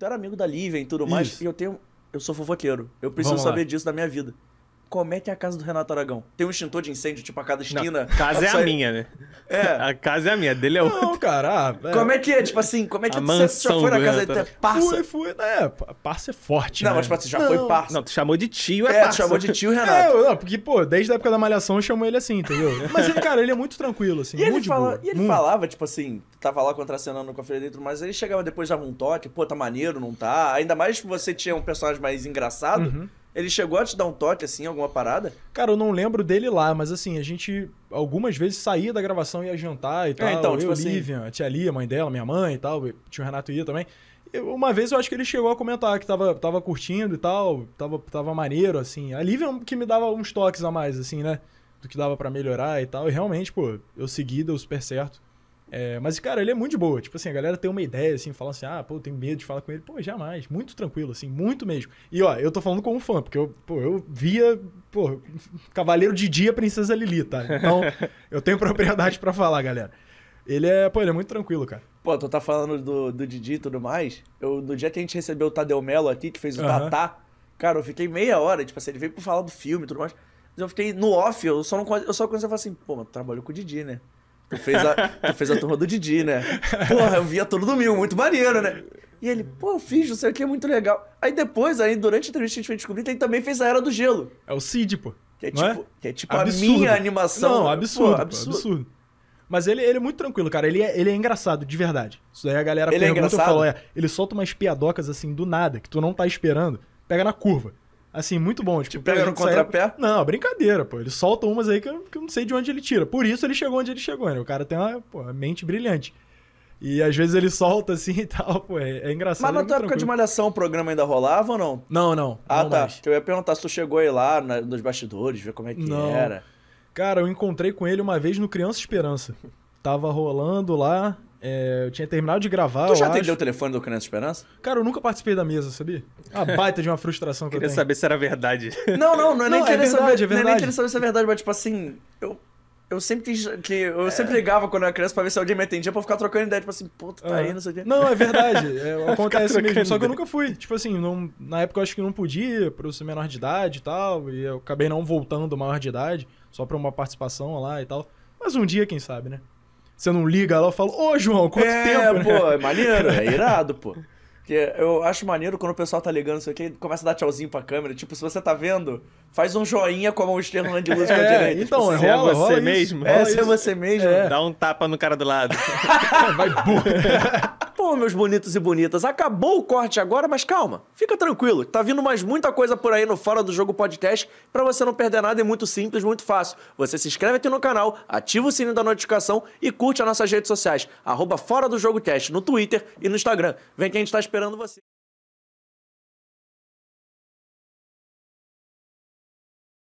eu era amigo da Lívia e tudo mais, Isso. e eu tenho. Eu sou fofoqueiro. Eu preciso saber disso na minha vida como é que é a casa do Renato Aragão? Tem um extintor de incêndio, tipo, a cada esquina. Não, casa é a minha, né? É. A casa é a minha, dele é outra. Não, cara. Ah, é... Como é que é? Tipo assim, como é que a você já foi na casa dele? Parça? Fui, fui. É, parça é forte, Não, né? mas tipo assim, já não. foi parça. Não, tu chamou de tio, é, é parça. tu chamou de tio, Renato. É, não, porque, pô, desde a época da Malhação eu chamo ele assim, entendeu? Mas, ele, cara, ele é muito tranquilo, assim, e ele fala, boa, E ele falava, tipo assim, tava lá contracenando com a filha dentro, mas ele chegava depois, dava um toque, pô, tá maneiro, não tá? Ainda mais que você tinha um personagem mais engraçado... Uhum ele chegou a te dar um toque, assim, alguma parada? Cara, eu não lembro dele lá, mas assim, a gente algumas vezes saía da gravação e ia jantar e é, tal. É, então, eu, tipo assim... Lívia, a tia Lia, a mãe dela, minha mãe e tal, o tio Renato ia também. uma vez eu acho que ele chegou a comentar que tava, tava curtindo e tal, tava, tava maneiro, assim. A Lívia é que me dava uns toques a mais, assim, né? Do que dava para melhorar e tal. E realmente, pô, eu segui, deu super certo. É, mas, cara, ele é muito de boa. Tipo assim, a galera tem uma ideia, assim, fala assim, ah, pô, eu tenho medo de falar com ele. Pô, jamais. Muito tranquilo, assim, muito mesmo. E, ó, eu tô falando como um fã, porque eu, pô, eu via, pô, Cavaleiro de Dia, Princesa Lili, tá? Então, eu tenho propriedade para falar, galera. Ele é, pô, ele é muito tranquilo, cara. Pô, tu tá falando do, do Didi e tudo mais. Eu, no dia que a gente recebeu o Tadeu Melo aqui, que fez o uhum. Tatá, cara, eu fiquei meia hora, tipo assim, ele veio pra falar do filme e tudo mais. Mas eu fiquei no off, eu só, não, eu só comecei a falar assim, pô, mas tu trabalhou com o Didi, né? Tu fez, a, tu fez a turma do Didi, né? Porra, eu via todo domingo, muito maneiro, né? E ele, pô, eu fiz, o que é muito legal. Aí depois, aí durante a entrevista a gente foi descobrir que ele também fez a Era do Gelo. É o Cid, pô. Que é, é? tipo, é? Que é tipo a minha animação. Não, absurdo, pô, pô, absurdo. absurdo. Mas ele, ele é muito tranquilo, cara. Ele é, ele é engraçado, de verdade. Isso daí a galera ele pergunta, é eu falo, é, ele solta umas piadocas assim do nada, que tu não tá esperando, pega na curva. Assim, muito bom. Tipo, Te pega no contrapé? Saia... Não, brincadeira, pô. Ele solta umas aí que eu, que eu, não sei de onde ele tira. Por isso ele chegou onde ele chegou, né? O cara tem uma, pô, uma mente brilhante. E às vezes ele solta assim e tal, pô. É, é engraçado. Mas é na é tua época de malhação o programa ainda rolava ou não? Não, não. Ah, não tá. Mais. Então eu ia perguntar se tu chegou aí lá na, nos bastidores, ver como é que não. era. Cara, eu encontrei com ele uma vez no Criança Esperança. Tava rolando lá, é, eu tinha terminado de gravar. Tu já atendeu acho. o telefone do Criança Esperança? Cara, eu nunca participei da mesa, sabia? Uma baita de uma frustração que queria eu queria saber se era verdade. Não, não, não é nem não, é querer é verdade, saber. É verdade. Não é nem querer saber se é verdade, mas tipo assim, eu. Eu sempre que eu sempre ligava quando eu era criança pra ver se alguém me atendia pra ficar trocando ideia, tipo assim, pô, tu tá é. aí, não sei o quê. Não, é verdade. É, acontece mesmo. Ideia. Só que eu nunca fui. Tipo assim, não, na época eu acho que não podia, por eu ser menor de idade e tal. E eu acabei não voltando maior de idade, só pra uma participação lá e tal. Mas um dia, quem sabe, né? você não liga lá, eu falo, ô João, quanto é, tempo? É, pô, né? é maneiro, é irado, pô. Porque eu acho maneiro quando o pessoal tá ligando isso aqui, começa a dar tchauzinho pra câmera. Tipo, se você tá vendo, faz um joinha com a mão externa de luz com a é, direita. Então, tipo, rola, é você rola mesmo. Isso, é, é você mesmo. É. Dá um tapa no cara do lado. Vai, burro. Bom, meus bonitos e bonitas, acabou o corte agora, mas calma, fica tranquilo, tá vindo mais muita coisa por aí no Fora do Jogo Podcast para você não perder nada, é muito simples, muito fácil. Você se inscreve aqui no canal, ativa o sininho da notificação e curte as nossas redes sociais, arroba Fora do Jogo Cast no Twitter e no Instagram. Vem que a gente tá esperando você.